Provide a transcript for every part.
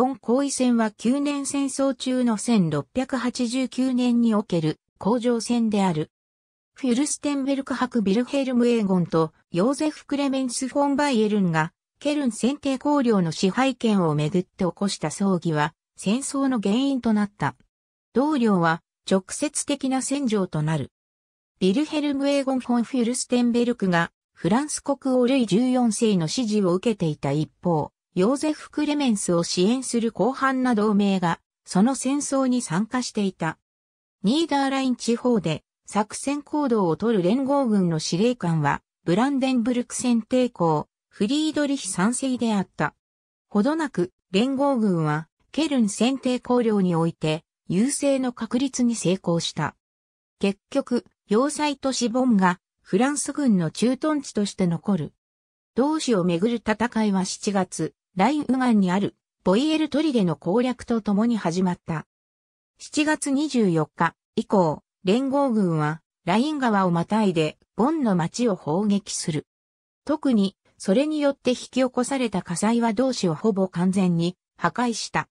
本行為戦は9年戦争中の1689年における工場戦である。フュルステンベルク博ビルヘルム・エーゴンとヨーゼフ・クレメンス・フォン・バイエルンがケルン選定工領の支配権をめぐって起こした葬儀は戦争の原因となった。同僚は直接的な戦場となる。ビルヘルム・エーゴン・フォン・フュルステンベルクがフランス国王類イ14世の支持を受けていた一方、ヨーゼフ・クレメンスを支援する広範な同盟が、その戦争に参加していた。ニーダーライン地方で作戦行動を取る連合軍の司令官は、ブランデンブルク戦抵抗、フリードリヒ三世であった。ほどなく、連合軍は、ケルン戦抵抗領において、優勢の確立に成功した。結局、要塞都市ボンが、フランス軍の駐屯地として残る。同志をめぐる戦いは7月、ライン右岸にある、ボイエルトリデの攻略と共に始まった。7月24日以降、連合軍は、ライン川をまたいで、ボンの町を砲撃する。特に、それによって引き起こされた火災は同士をほぼ完全に破壊した。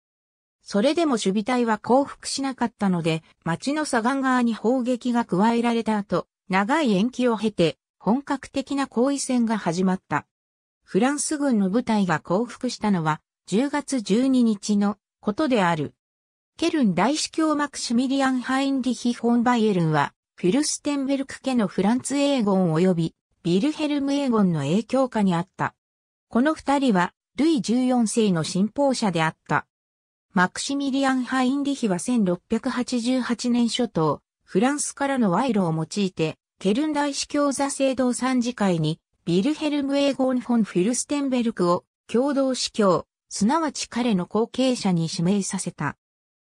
それでも守備隊は降伏しなかったので、町の左岸側に砲撃が加えられた後、長い延期を経て、本格的な行為戦が始まった。フランス軍の部隊が降伏したのは10月12日のことである。ケルン大司教マクシュミリアン・ハインリヒ・ホンバイエルンは、フィルステンベルク家のフランツ・エーゴン及び、ビルヘルム・エーゴンの影響下にあった。この二人は、ルイ14世の信奉者であった。マクシミリアン・ハインリヒは1688年初頭、フランスからの賄賂を用いて、ケルン大司教座聖堂参事会にビルヘルム・エーゴン・フォン・フィルステンベルクを共同司教、すなわち彼の後継者に指名させた。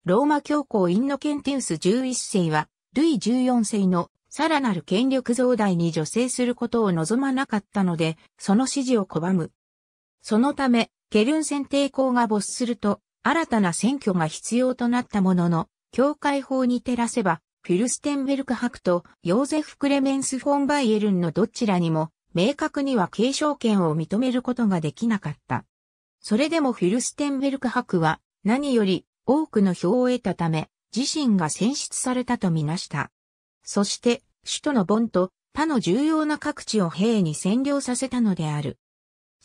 ローマ教皇インノケンテウス11世は、ルイ14世のさらなる権力増大に助成することを望まなかったので、その支持を拒む。そのため、ケルン戦抵抗が没すると、新たな選挙が必要となったものの、教会法に照らせば、フィルステンベルク博とヨーゼフ・クレメンス・フォン・バイエルンのどちらにも明確には継承権を認めることができなかった。それでもフィルステンベルク博は何より多くの票を得たため、自身が選出されたとみなした。そして、首都のボンと他の重要な各地を兵に占領させたのである。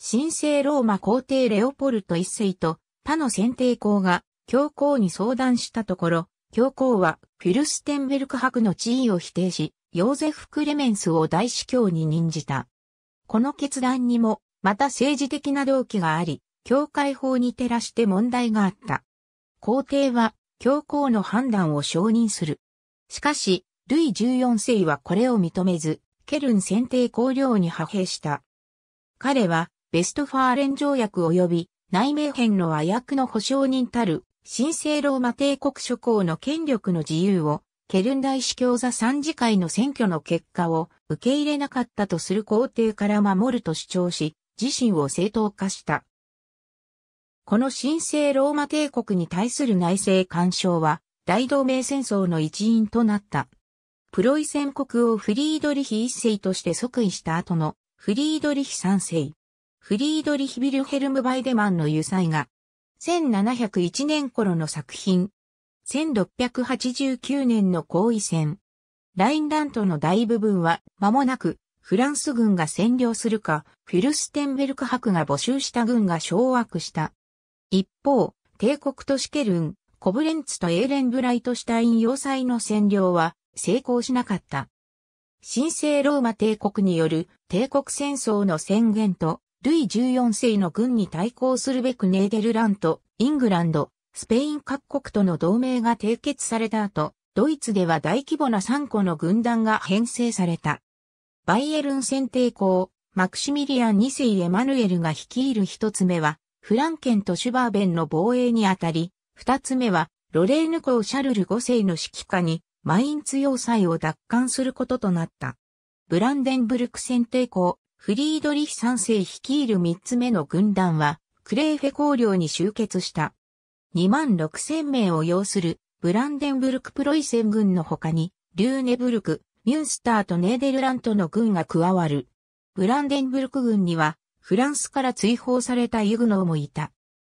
神聖ローマ皇帝レオポルト一世と他の選定校が教皇に相談したところ、教皇はフィルステンベルク博の地位を否定し、ヨーゼフ・クレメンスを大司教に任じた。この決断にも、また政治的な動機があり、教会法に照らして問題があった。皇帝は、教皇の判断を承認する。しかし、ルイ14世はこれを認めず、ケルン選定公領に派兵した。彼は、ベストファーレン条約及び内名編の和訳の保証人たる、神聖ローマ帝国諸侯の権力の自由を、ケルン大司教座参事会の選挙の結果を、受け入れなかったとする皇帝から守ると主張し、自身を正当化した。この神聖ローマ帝国に対する内政干渉は、大同盟戦争の一因となった。プロイセン国をフリードリヒ一世として即位した後のフリードリヒ三世。フリードリヒ・ビルヘルム・バイデマンの油彩画。1701年頃の作品。1689年の後位戦。ラインラントの大部分は、間もなく、フランス軍が占領するか、フィルステンベルク博が募集した軍が掌握した。一方、帝国とシケルン、コブレンツとエーレンブライトシュタイン要塞の占領は成功しなかった。神聖ローマ帝国による帝国戦争の宣言と、ルイ14世の軍に対抗するべくネーデルラント、イングランド、スペイン各国との同盟が締結された後、ドイツでは大規模な3個の軍団が編成された。バイエルン選定校、マクシミリアン2世エマヌエルが率いる一つ目は、フランケンとシュバーベンの防衛にあたり、二つ目は、ロレーヌ公シャルル5世の指揮下に、マインツ要塞を奪還することとなった。ブランデンブルク選定校、フリードリヒ3世率いる3つ目の軍団は、クレーフェ公領に集結した。2万6千名を要するブランデンブルクプロイセン軍の他に、リューネブルク、ミュンスターとネーデルラントの軍が加わる。ブランデンブルク軍には、フランスから追放されたユグノーもいた。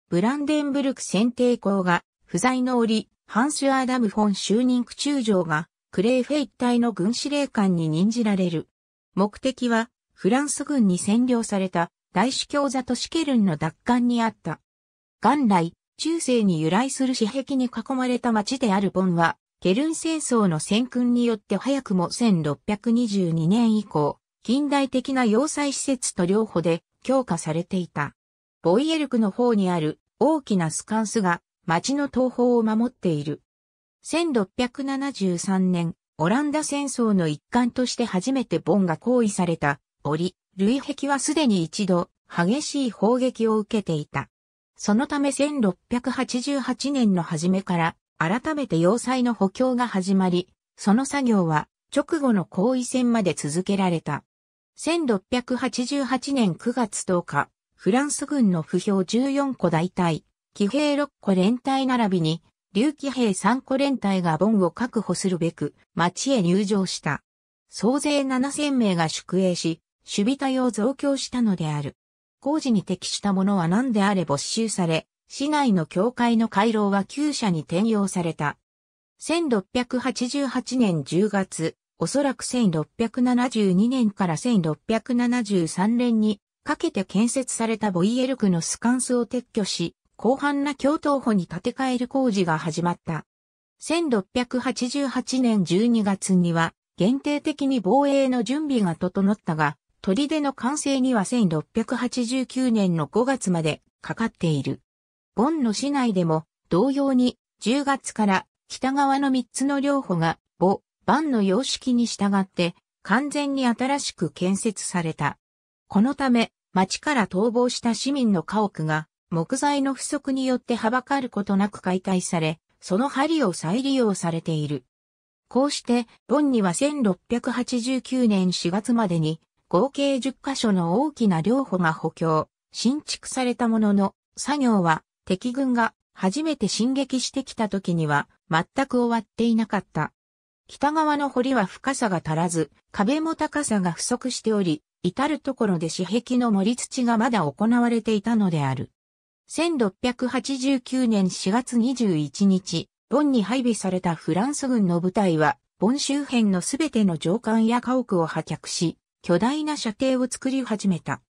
ブランデンブルク選定校が、不在の折、ハンス・アーダム・フォン就任区中将が、クレーフェ一帯の軍司令官に任じられる。目的は、フランス軍に占領された大司教座とシケルンの奪還にあった。元来、中世に由来する私壁に囲まれた町であるボンは、ケルン戦争の戦訓によって早くも1622年以降、近代的な要塞施設と両方で強化されていた。ボイエルクの方にある大きなスカンスが町の東方を守っている。1673年、オランダ戦争の一環として初めてボンが行為された折、類壁はすでに一度激しい砲撃を受けていた。そのため1688年の初めから改めて要塞の補強が始まり、その作業は直後の後位戦まで続けられた。1688年9月10日、フランス軍の不評14個大隊、騎兵6個連隊並びに、竜騎兵3個連隊がボンを確保するべく、町へ入場した。総勢7000名が宿営し、守備隊を増強したのである。工事に適したものは何であれ没収され、市内の教会の回廊は旧社に転用された。1688年10月、おそらく1672年から1673年にかけて建設されたボイエルクのスカンスを撤去し、広範な共闘補に建て替える工事が始まった。1688年12月には、限定的に防衛の準備が整ったが、砦の完成には1689年の5月までかかっている。ボンの市内でも同様に10月から北側の3つの両方がボ、バンの様式に従って完全に新しく建設された。このため町から逃亡した市民の家屋が木材の不足によってはばかることなく解体され、その針を再利用されている。こうして、ボンには1689年4月までに合計10カ所の大きな両方が補強、新築されたものの、作業は敵軍が初めて進撃してきた時には全く終わっていなかった。北側の堀は深さが足らず、壁も高さが不足しており、至るところで私壁の盛り土がまだ行われていたのである。1689年4月21日、ボンに配備されたフランス軍の部隊は、ボン周辺のすべての上官や家屋を破却し、巨大な射程を作り始めた。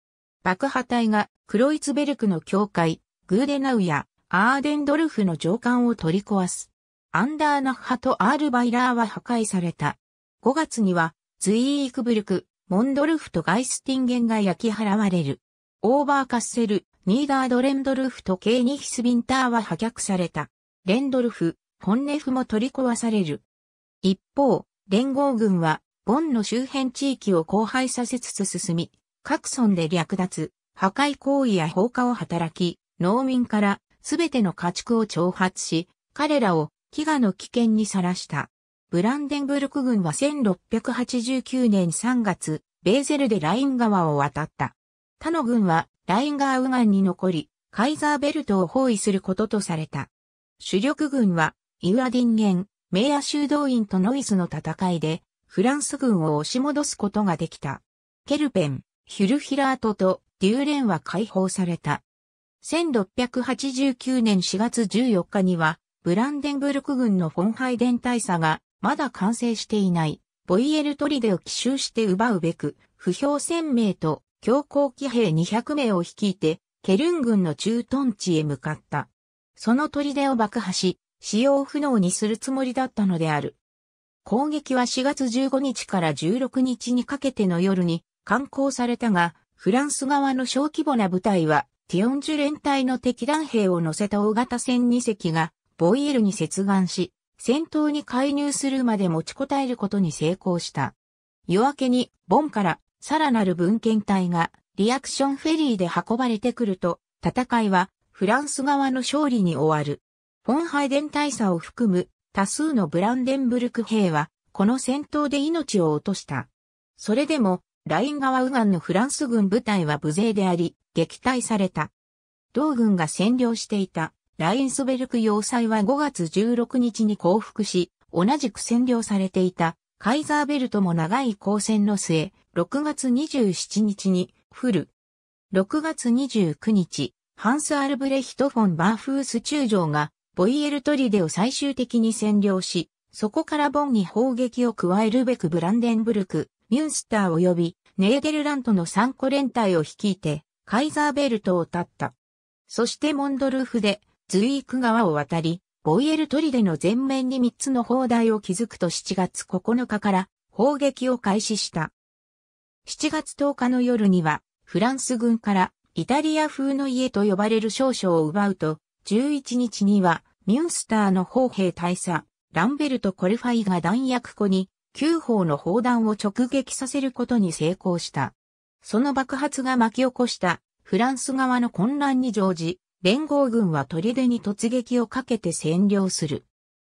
爆破隊がクロイツベルクの教会、グーデナウやアーデンドルフの上官を取り壊す。アンダーナッハとアールバイラーは破壊された。5月にはズイークブルク、モンドルフとガイスティンゲンが焼き払われる。オーバーカッセル、ニーダードレンドルフとケーニヒスビンターは破却された。レンドルフ、ホンネフも取り壊される。一方、連合軍はボンの周辺地域を荒廃させつつ進み、各村で略奪、破壊行為や放火を働き、農民からすべての家畜を挑発し、彼らを飢餓の危険にさらした。ブランデンブルク軍は1689年3月、ベーゼルでライン川を渡った。他の軍はライン川右岸に残り、カイザーベルトを包囲することとされた。主力軍は、イウアディンゲン、メイア修道院とノイスの戦いで、フランス軍を押し戻すことができた。ケルペン、ヒュルヒラートとデューレンは解放された。1689年4月14日には、ブランデンブルク軍のフォンハイデン大佐が、まだ完成していない、ボイエルトリデを奇襲して奪うべく、不評1000名と強行騎兵200名を率いて、ケルン軍の駐屯地へ向かった。そのトリデを爆破し、使用不能にするつもりだったのである。攻撃は4月15日から16日にかけての夜に観光されたが、フランス側の小規模な部隊は、ティオンジュ連隊の敵弾兵を乗せた大型船2隻が、ボイエルに接岸し、戦闘に介入するまで持ちこたえることに成功した。夜明けに、ボンからさらなる文献隊がリアクションフェリーで運ばれてくると、戦いはフランス側の勝利に終わる。フォンハイデン大佐を含む多数のブランデンブルク兵は、この戦闘で命を落とした。それでも、ライン川右岸のフランス軍部隊は無勢であり、撃退された。同軍が占領していた、ラインスベルク要塞は5月16日に降伏し、同じく占領されていた、カイザーベルトも長い交戦の末、6月27日に、降る。6月29日、ハンス・アルブレヒト・フォン・バーフース中将がボイエルトリデを最終的に占領し、そこからボンに砲撃を加えるべくブランデンブルク、ミュンスター及びネーデルラントの3個連隊を率いて、カイザーベルトを立った。そしてモンドルフで、ズイーク川を渡り、ボイエルトリデの全面に3つの砲台を築くと7月9日から砲撃を開始した。7月10日の夜には、フランス軍からイタリア風の家と呼ばれる少将を奪うと、11日には、ミュンスターの砲兵大佐、ランベルト・コルファイが弾薬庫に、9砲の砲弾を直撃させることに成功した。その爆発が巻き起こしたフランス側の混乱に乗じ、連合軍は砦に突撃をかけて占領する。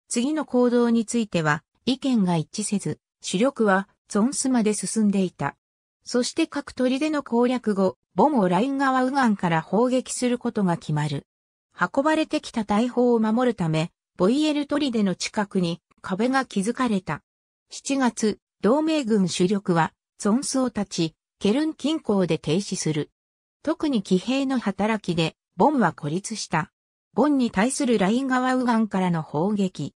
次の行動については意見が一致せず、主力はゾンスまで進んでいた。そして各砦の攻略後、ボモライン側右岸から砲撃することが決まる。運ばれてきた大砲を守るため、ボイエルトリデの近くに壁が築かれた。7月、同盟軍主力は、ゾンスを立ち、ケルン近郊で停止する。特に騎兵の働きで、ボンは孤立した。ボンに対するライン川右岸からの砲撃。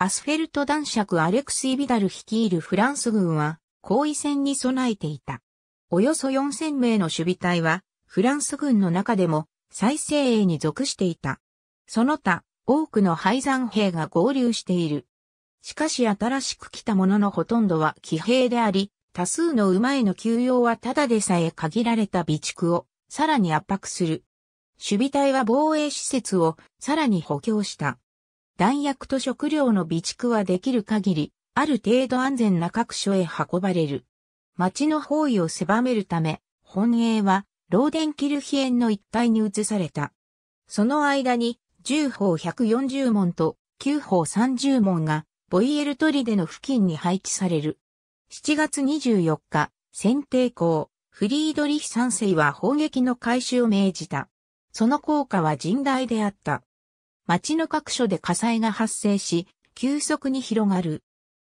アスフェルト男爵アレクシー・ビダル率いるフランス軍は、後位戦に備えていた。およそ4000名の守備隊は、フランス軍の中でも再生鋭に属していた。その他、多くの廃山兵が合流している。しかし新しく来た者のほとんどは騎兵であり、多数の馬への休養はただでさえ限られた備蓄をさらに圧迫する。守備隊は防衛施設をさらに補強した。弾薬と食料の備蓄はできる限り、ある程度安全な各所へ運ばれる。町の包囲を狭めるため、本営はローデンキルヒエンの一帯に移された。その間に、10砲140門と9砲30門が、ボイエルトリデの付近に配置される。7月24日、選定校、フリードリヒ三世は砲撃の開始を命じた。その効果は甚大であった。町の各所で火災が発生し、急速に広がる。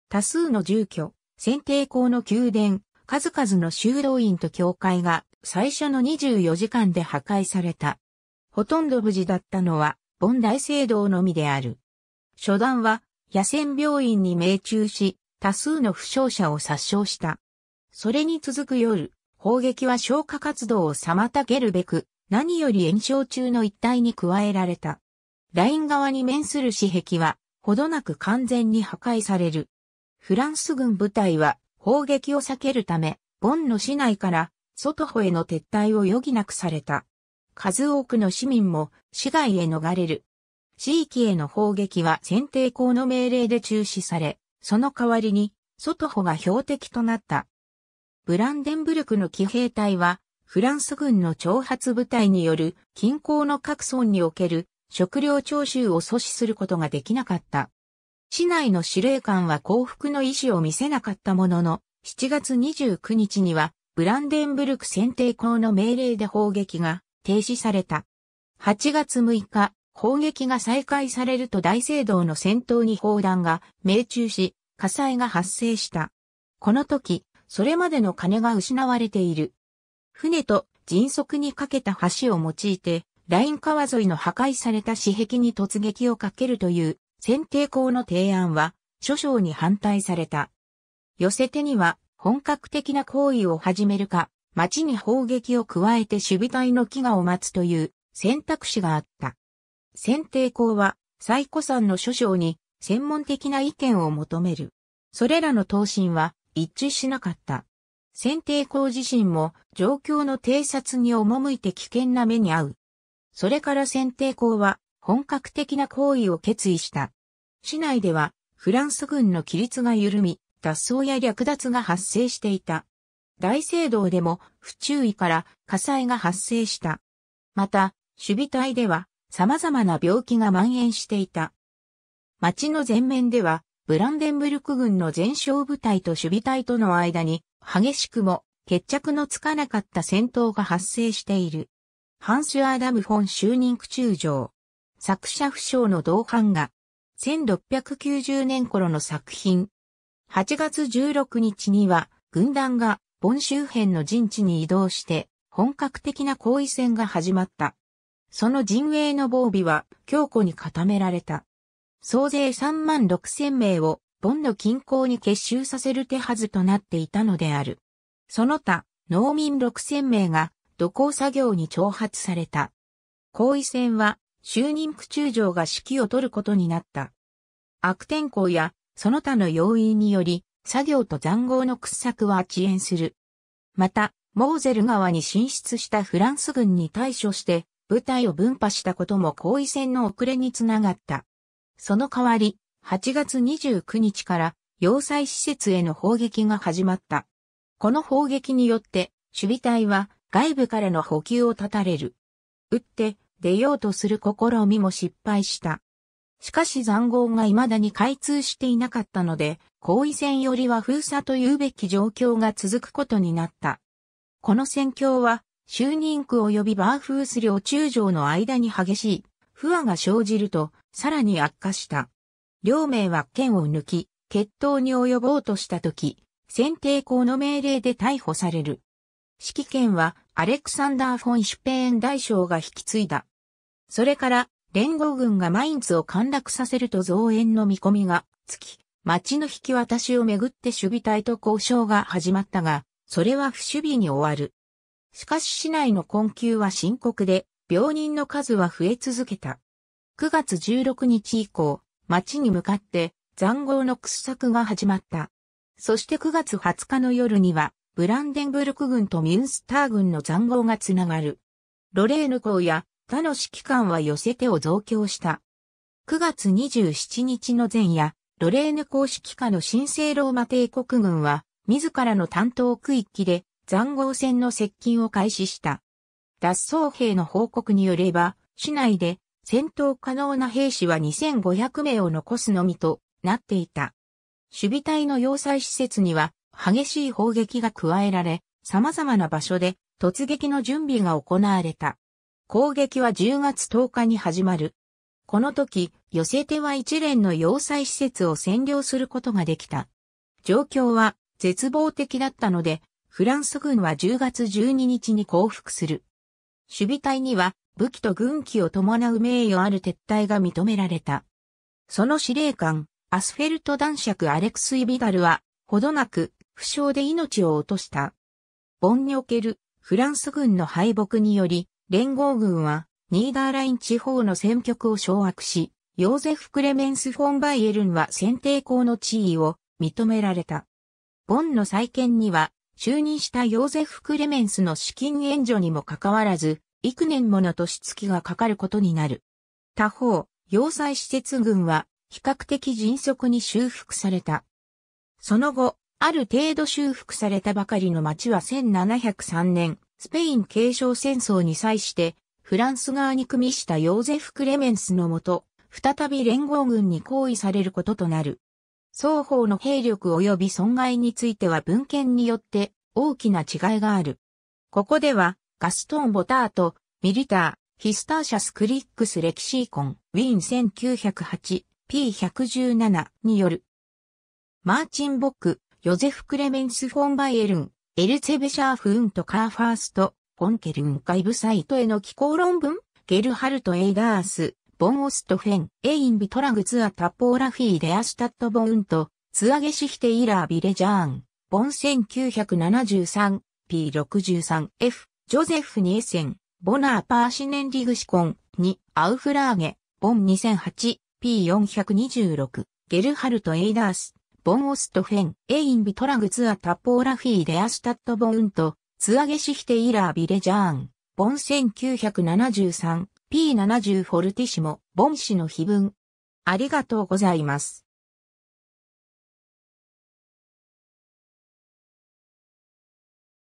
多数の住居、選定校の宮殿、数々の修道院と教会が最初の24時間で破壊された。ほとんど無事だったのは、ボン大聖堂のみである。初段は、野戦病院に命中し、多数の負傷者を殺傷した。それに続く夜、砲撃は消火活動を妨げるべく、何より炎症中の一帯に加えられた。ライン側に面する死壁は、ほどなく完全に破壊される。フランス軍部隊は、砲撃を避けるため、ボンの市内から外穂への撤退を余儀なくされた。数多くの市民も市外へ逃れる。地域への砲撃は選定校の命令で中止され、その代わりに外穂が標的となった。ブランデンブルクの騎兵隊は、フランス軍の挑発部隊による近郊の各村における食料徴収を阻止することができなかった。市内の司令官は降伏の意思を見せなかったものの、7月29日にはブランデンブルク選定校の命令で砲撃が停止された。8月6日、砲撃が再開されると大聖堂の戦闘に砲弾が命中し、火災が発生した。この時、それまでの金が失われている。船と迅速に架けた橋を用いて、ライン川沿いの破壊された市壁に突撃をかけるという選定校の提案は、諸将に反対された。寄せ手には本格的な行為を始めるか、町に砲撃を加えて守備隊の飢餓を待つという選択肢があった。選定校は、最古参の諸将に専門的な意見を求める。それらの答申は一致しなかった。選定校自身も状況の偵察に赴いて危険な目に遭う。それから選定校は本格的な行為を決意した。市内ではフランス軍の規律が緩み、脱走や略奪が発生していた。大聖堂でも不注意から火災が発生した。また、守備隊では様々な病気が蔓延していた。町の前面では、ブランデンブルク軍の前哨部隊と守備隊との間に、激しくも決着のつかなかった戦闘が発生している。ハンスアーダムフォン就任区中将。作者不詳の同伴が、1690年頃の作品、8月16日には、軍団が、ボン周辺の陣地に移動して、本格的な後位戦が始まった。その陣営の防備は、強固に固められた。総勢3万6千名を、ボンの近郊に結集させる手はずとなっていたのである。その他、農民6千名が、土工作業に挑発された。後位戦は、就任区中将が指揮を取ることになった。悪天候やその他の要因により、作業と残壕の掘削は遅延する。また、モーゼル川に進出したフランス軍に対処して、部隊を分派したことも後位戦の遅れにつながった。その代わり、8月29日から要塞施設への砲撃が始まった。この砲撃によって、守備隊は外部からの補給を断たれる。撃って出ようとする試みも失敗した。しかし残壕が未だに開通していなかったので、後位戦よりは封鎖というべき状況が続くことになった。この戦況は、就任区及びバーフース領中将の間に激しい不和が生じると、さらに悪化した。両名は剣を抜き、決闘に及ぼうとしたとき、選定校の命令で逮捕される。指揮権はアレクサンダー・フォン・シュペーン大将が引き継いだ。それから連合軍がマインツを陥落させると増援の見込みがつき、町の引き渡しをめぐって守備隊と交渉が始まったが、それは不守備に終わる。しかし市内の困窮は深刻で、病人の数は増え続けた。9月16日以降、町に向かって残壕の掘削が始まった。そして9月20日の夜には、ブランデンブルク軍とミュンスター軍の残壕がつながる。ロレーヌ港や他の指揮官は寄せ手を増強した。9月27日の前夜、ロレーヌ公式下の神聖ローマ帝国軍は、自らの担当区域で残壕戦の接近を開始した。脱走兵の報告によれば、市内で戦闘可能な兵士は2500名を残すのみとなっていた。守備隊の要塞施設には激しい砲撃が加えられ、様々な場所で突撃の準備が行われた。攻撃は10月10日に始まる。この時、寄せ手は一連の要塞施設を占領することができた。状況は絶望的だったので、フランス軍は10月12日に降伏する。守備隊には武器と軍機を伴う名誉ある撤退が認められた。その司令官、アスフェルト男爵アレクスイ・ビダルは、ほどなく、負傷で命を落とした。ボンにおけるフランス軍の敗北により、連合軍は、ニーダーライン地方の戦局を掌握し、ヨーゼフ・クレメンス・フォン・バイエルンは選定校の地位を認められた。ボンの再建には、就任したヨーゼフ・クレメンスの資金援助にもかかわらず、幾年もの年月がかかることになる。他方、要塞施設群は比較的迅速に修復された。その後、ある程度修復されたばかりの町は1703年、スペイン継承戦争に際して、フランス側に組みしたヨーゼフ・クレメンスのもと、再び連合軍に行為されることとなる。双方の兵力及び損害については文献によって大きな違いがある。ここでは、ガストン・ボターと、ミリター、ヒスターシャス・クリックス・レキシーコン、ウィン 1908P117 による。マーチン・ボック、ヨゼフ・クレメンス・フォン・バイエルン、エルツェベシャーフーンとカーファースト、フォンケルン外部サイトへの寄稿論文ゲルハルト・エイダース、ボン・オストフェン、エイン・ビトラグツア・タポーラフィー・デアスタット・ボウンと、ツアゲシヒテ・イラー・ビレジャーン、ボン 1973P63F、ジョゼフ・ニエセン、ボナー・パーシネン・リグシコン、2、アウフラーゲ、ボン 2008P426、ゲルハルト・エイダース、ボンオストフェン、エインビトラグツアタポーラフィーレアスタットボウント、ツアゲシヒテイラービレジャーン、ボン1973、P70 フォルティシモ、ボン氏の碑文。ありがとうございます。